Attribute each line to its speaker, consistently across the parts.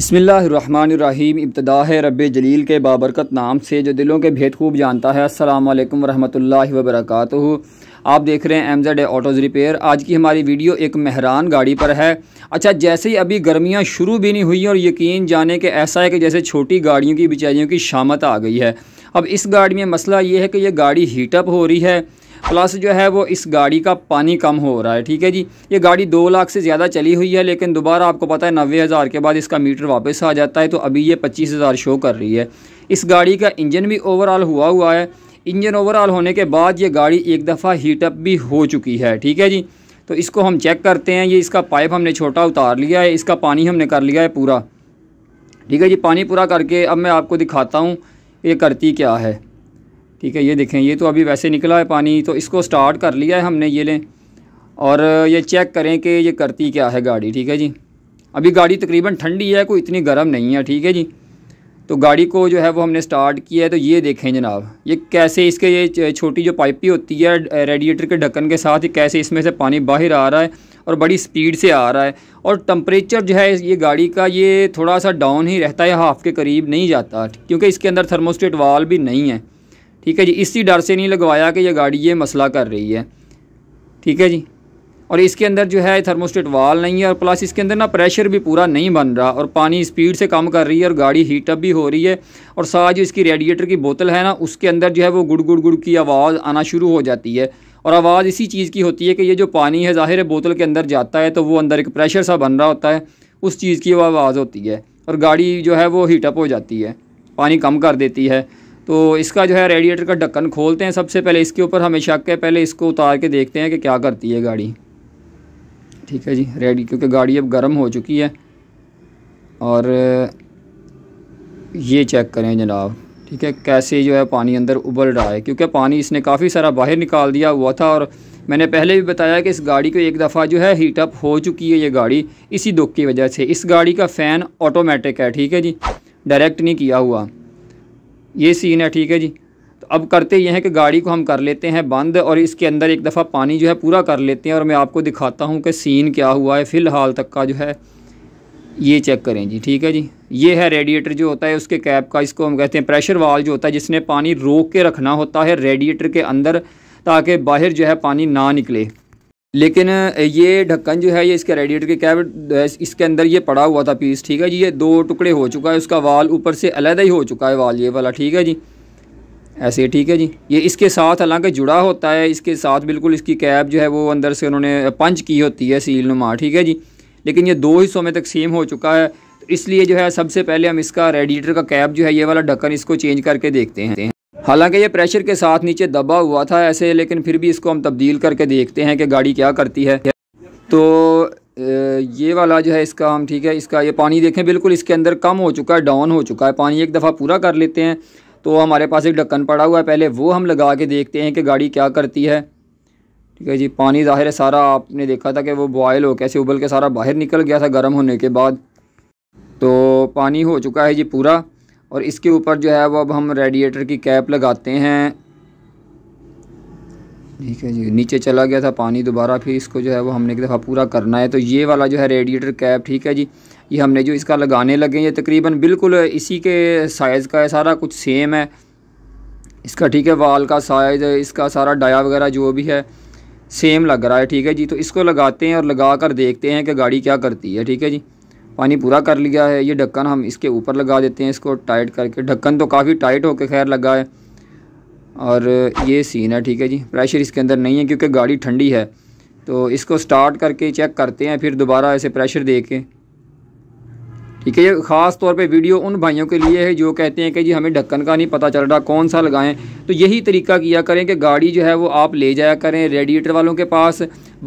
Speaker 1: बसमीम इब्तदा है रब जलील के बाबरकत नाम से जो दिलों के भेद खूब जानता है अस्सलाम वालेकुम रहमतुल्लाहि आप देख रहे हैं एमजेड ऑटोज़ रिपेयर आज की हमारी वीडियो एक मेहरान गाड़ी पर है अच्छा जैसे ही अभी गर्मियाँ शुरू भी नहीं हुई और यकीन जाने के ऐसा है कि जैसे छोटी गाड़ियों की बेचारियों की शामत आ गई है अब इस गाड़ी में मसला ये है कि ये गाड़ी हीटअप हो रही है प्लस जो है वो इस गाड़ी का पानी कम हो रहा है ठीक है जी ये गाड़ी दो लाख से ज़्यादा चली हुई है लेकिन दोबारा आपको पता है नबे हज़ार के बाद इसका मीटर वापस आ जाता है तो अभी ये पच्चीस हज़ार शो कर रही है इस गाड़ी का इंजन भी ओवरऑल हुआ हुआ है इंजन ओवरऑल होने के बाद ये गाड़ी एक दफ़ा हीटअप भी हो चुकी है ठीक है जी तो इसको हम चेक करते हैं ये इसका पाइप हमने छोटा उतार लिया है इसका पानी हमने कर लिया है पूरा ठीक है जी पानी पूरा करके अब मैं आपको दिखाता हूँ ये करती क्या है ठीक है ये देखें ये तो अभी वैसे निकला है पानी तो इसको स्टार्ट कर लिया है हमने ये लें और ये चेक करें कि ये करती क्या है गाड़ी ठीक है जी अभी गाड़ी तकरीबन ठंडी है कोई इतनी गर्म नहीं है ठीक है जी तो गाड़ी को जो है वो हमने स्टार्ट किया है तो ये देखें जनाब ये कैसे इसके ये छोटी जो पाइपी होती है रेडिएटर के ढक्कन के साथ ही कैसे इसमें से पानी बाहर आ रहा है और बड़ी स्पीड से आ रहा है और टम्परेचर जो है ये गाड़ी का ये थोड़ा सा डाउन ही रहता है हाफ़ के करीब नहीं जाता क्योंकि इसके अंदर थर्मोस्टेट वाल भी नहीं है ठीक है जी इसी डर से नहीं लगवाया कि यह गाड़ी ये मसला कर रही है ठीक है जी और इसके अंदर जो है थर्मोस्टेट वाल नहीं है और प्लस इसके अंदर ना प्रेशर भी पूरा नहीं बन रहा और पानी स्पीड से कम कर रही है और गाड़ी हीटअप भी हो रही है और साथ जो इसकी रेडिएटर की बोतल है ना उसके अंदर जो है वो गुड़ गुड़ गुड़ की आवाज़ आना शुरू हो जाती है और आवाज़ इसी चीज़ की होती है कि ये जो पानी है ज़ाहिर है बोतल के अंदर जाता है तो वो अंदर एक प्रेशर सा बन रहा होता है उस चीज़ की वो आवाज़ होती है और गाड़ी जो है वो हीटअप हो जाती है पानी कम कर देती है तो इसका जो है रेडिएटर का ढक्कन खोलते हैं सबसे पहले इसके ऊपर हमें शक है पहले इसको उतार के देखते हैं कि क्या करती है गाड़ी ठीक है जी रेडी क्योंकि गाड़ी अब गर्म हो चुकी है और ये चेक करें जनाब ठीक है कैसे जो है पानी अंदर उबल रहा है क्योंकि पानी इसने काफ़ी सारा बाहर निकाल दिया हुआ था और मैंने पहले भी बताया कि इस गाड़ी को एक दफ़ा जो है हीटअप हो चुकी है ये गाड़ी इसी दुख की वजह से इस गाड़ी का फ़ैन ऑटोमेटिक है ठीक है जी डायरेक्ट नहीं किया हुआ ये सीन है ठीक है जी तो अब करते ये हैं कि गाड़ी को हम कर लेते हैं बंद और इसके अंदर एक दफ़ा पानी जो है पूरा कर लेते हैं और मैं आपको दिखाता हूँ कि सीन क्या हुआ है फ़िलहाल तक का जो है ये चेक करें जी ठीक है जी ये है रेडिएटर जो होता है उसके कैप का इसको हम कहते हैं प्रेशर वाल जो होता है जिसने पानी रोक के रखना होता है रेडिएटर के अंदर ताकि बाहर जो है पानी ना निकले लेकिन ये ढक्कन जो है ये इसके रेडिएटर के कैब इसके अंदर ये पड़ा हुआ था पीस ठीक है जी ये दो टुकड़े हो चुका है उसका वाल ऊपर से अलग ही हो चुका है वाल ये वाला ठीक है जी ऐसे ठीक है जी ये इसके साथ हालांकि जुड़ा होता है इसके साथ बिल्कुल इसकी कैब जो है वो अंदर से उन्होंने पंच की होती है सील नुमा ठीक है जी लेकिन ये दो हिस्सों में तकसीम हो चुका है तो इसलिए जो है सबसे पहले हम इसका रेडिएटर का कैब जो है ये वाला ढक्कन इसको चेंज करके देखते हैं हालांकि ये प्रेशर के साथ नीचे दबा हुआ था ऐसे लेकिन फिर भी इसको हम तब्दील करके देखते हैं कि गाड़ी क्या करती है तो ये वाला जो है इसका हम ठीक है इसका ये पानी देखें बिल्कुल इसके अंदर कम हो चुका है डाउन हो चुका है पानी एक दफ़ा पूरा कर लेते हैं तो हमारे पास एक ढक्कन पड़ा हुआ है पहले वो हम लगा के देखते हैं कि गाड़ी क्या करती है ठीक है जी पानी ज़ाहिर है सारा आपने देखा था कि वो बॉयल हो कैसे उबल के सारा बाहर निकल गया था गर्म होने के बाद तो पानी हो चुका है जी पूरा और इसके ऊपर जो है वो अब हम रेडिएटर की कैप लगाते हैं ठीक है जी नीचे चला गया था पानी दोबारा फिर इसको जो है वो हमने एक दफ़ा पूरा करना है तो ये वाला जो है रेडिएटर कैप ठीक है जी ये हमने जो इसका लगाने लगे ये तकरीबन बिल्कुल इसी के साइज़ का है सारा कुछ सेम है इसका ठीक है वाल का साइज़ इसका सारा डाया वगैरह जो भी है सेम लग रहा है ठीक है जी तो इसको लगाते हैं और लगा कर देखते हैं कि गाड़ी क्या करती है ठीक है जी पानी पूरा कर लिया है ये ढक्कन हम इसके ऊपर लगा देते हैं इसको टाइट करके ढक्कन तो काफ़ी टाइट होकर खैर लगा है और ये सीन है ठीक है जी प्रेशर इसके अंदर नहीं है क्योंकि गाड़ी ठंडी है तो इसको स्टार्ट करके चेक करते हैं फिर दोबारा ऐसे प्रेशर दे के ठीक है ये ख़ास तौर पे वीडियो उन भाइयों के लिए है जो कहते हैं कि जी हमें ढक्कन का नहीं पता चल रहा कौन सा लगाएं तो यही तरीका किया करें कि गाड़ी जो है वो आप ले जाया करें रेडिएटर वालों के पास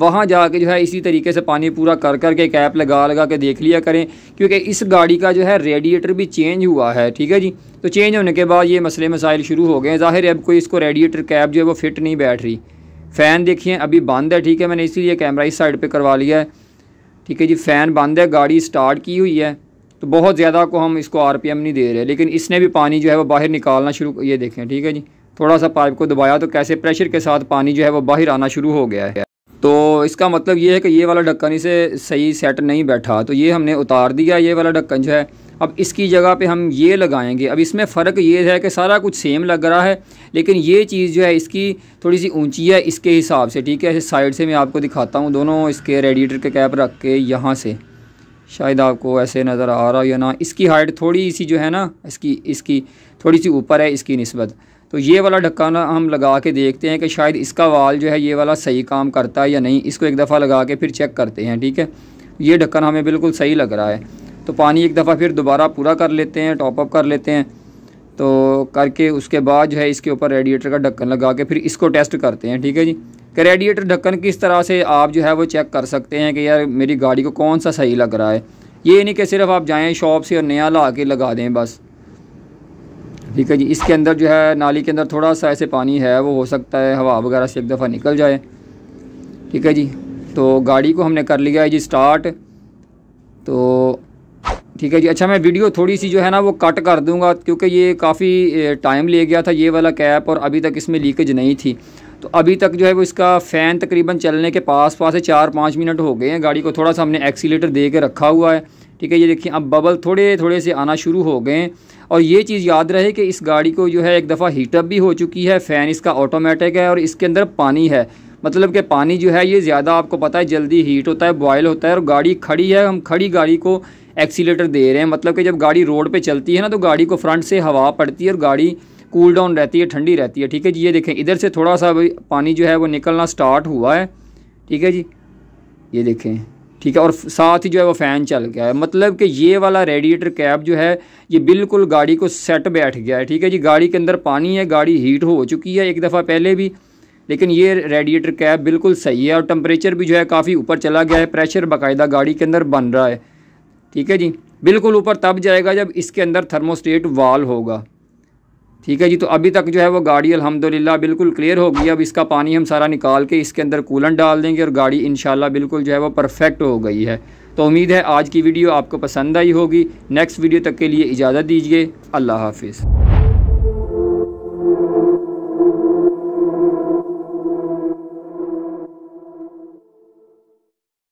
Speaker 1: वहाँ जा के जो है इसी तरीके से पानी पूरा कर कर के कैप लगा लगा के देख लिया करें क्योंकि इस गाड़ी का जो है रेडिएटर भी चेंज हुआ है ठीक है जी तो चेंज होने के बाद ये मसले मसाइल शुरू हो गए हैं ज़ाहिर है अब कोई इसको रेडिएटर कैप जो है वो फिट नहीं बैठ रही फ़ैन देखिए अभी बंद है ठीक है मैंने इसीलिए कैमरा इस साइड पर करवा लिया है ठीक है जी फ़ैन बंद है गाड़ी स्टार्ट की हुई है तो बहुत ज़्यादा को हम इसको आर नहीं दे रहे लेकिन इसने भी पानी जो है वो बाहर निकालना शुरू ये देखें ठीक है जी थोड़ा सा पाइप को दबाया तो कैसे प्रेशर के साथ पानी जो है वो बाहर आना शुरू हो गया है तो इसका मतलब ये है कि ये वाला ढक्कन इसे सही सेट नहीं बैठा तो ये हमने उतार दिया ये वाला ढक्कन जो है अब इसकी जगह पे हम ये लगाएंगे अब इसमें फ़र्क ये है कि सारा कुछ सेम लग रहा है लेकिन ये चीज़ जो है इसकी थोड़ी सी ऊंची है इसके हिसाब से ठीक है साइड से मैं आपको दिखाता हूँ दोनों इसके रेडिएटर के कैप रख के यहाँ से शायद आपको ऐसे नज़र आ रहा हो या ना इसकी हाइट थोड़ी सी जो है ना इसकी इसकी थोड़ी सी ऊपर है इसकी नस्बत तो ये वाला ढक्का ना हम लगा के देखते हैं कि शायद इसका वाल जो है ये वाला सही काम करता है या नहीं इसको एक दफ़ा लगा के फिर चेक करते हैं ठीक है ये ढक्कन हमें बिल्कुल सही लग रहा है तो पानी एक दफ़ा फिर दोबारा पूरा कर लेते हैं टॉपअप कर लेते हैं तो करके उसके बाद जो है इसके ऊपर रेडिएटर का ढक्कन लगा के फिर इसको टेस्ट करते हैं ठीक है जी कि रेडिएटर ढक्कन किस तरह से आप जो है वो चेक कर सकते हैं कि यार मेरी गाड़ी को कौन सा सही लग रहा है ये नहीं कि सिर्फ आप जाएँ शॉप से और नया ला के लगा दें बस ठीक है जी इसके अंदर जो है नाली के अंदर थोड़ा सा ऐसे पानी है वो हो सकता है हवा वगैरह से एक दफ़ा निकल जाए ठीक है जी तो गाड़ी को हमने कर लिया है जी स्टार्ट तो ठीक है जी अच्छा मैं वीडियो थोड़ी सी जो है ना वो कट कर दूंगा क्योंकि ये काफ़ी टाइम ले गया था ये वाला कैप और अभी तक इसमें लीकेज नहीं थी तो अभी तक जो है वो इसका फ़ैन तकरीबन चलने के पास पास है चार पाँच मिनट हो गए हैं गाड़ी को थोड़ा सा हमने एक्सीटर दे के रखा हुआ है ठीक है ये देखिए अब बबल थोड़े थोड़े से आना शुरू हो गए हैं और ये चीज़ याद रहे कि इस गाड़ी को जो है एक दफ़ा हीटअप भी हो चुकी है फ़ैन इसका ऑटोमेटिक है और इसके अंदर पानी है मतलब कि पानी जो है ये ज़्यादा आपको पता है जल्दी हीट होता है बॉयल होता है और गाड़ी खड़ी है हम खड़ी गाड़ी को एक्सीटर दे रहे हैं मतलब कि जब गाड़ी रोड पर चलती है ना तो गाड़ी को फ्रंट से हवा पड़ती है और गाड़ी कूल डाउन रहती है ठंडी रहती है ठीक है जी ये देखें इधर से थोड़ा सा भाई पानी जो है वो निकलना स्टार्ट हुआ है ठीक है जी ये देखें ठीक है और साथ ही जो है वो फ़ैन चल गया है मतलब कि ये वाला रेडिएटर कैप जो है ये बिल्कुल गाड़ी को सेट बैठ गया है ठीक है जी गाड़ी के अंदर पानी है गाड़ी हीट हो चुकी है एक दफ़ा पहले भी लेकिन ये रेडिएटर कैप बिल्कुल सही है और टम्परेचर भी जो है काफ़ी ऊपर चला गया है प्रेशर बाकायदा गाड़ी के अंदर बन रहा है ठीक है जी बिल्कुल ऊपर तब जाएगा जब इसके अंदर थर्मोस्टेट वाल होगा ठीक है जी तो अभी तक जो है वो गाड़ी अल्हम्दुलिल्लाह बिल्कुल क्लियर होगी अब इसका पानी हम सारा निकाल के इसके अंदर कूलन डाल देंगे और गाड़ी इन बिल्कुल जो है वो परफेक्ट हो गई है तो उम्मीद है आज की वीडियो आपको पसंद आई होगी नेक्स्ट वीडियो तक के लिए इजाज़त दीजिए अल्लाह हाफिज़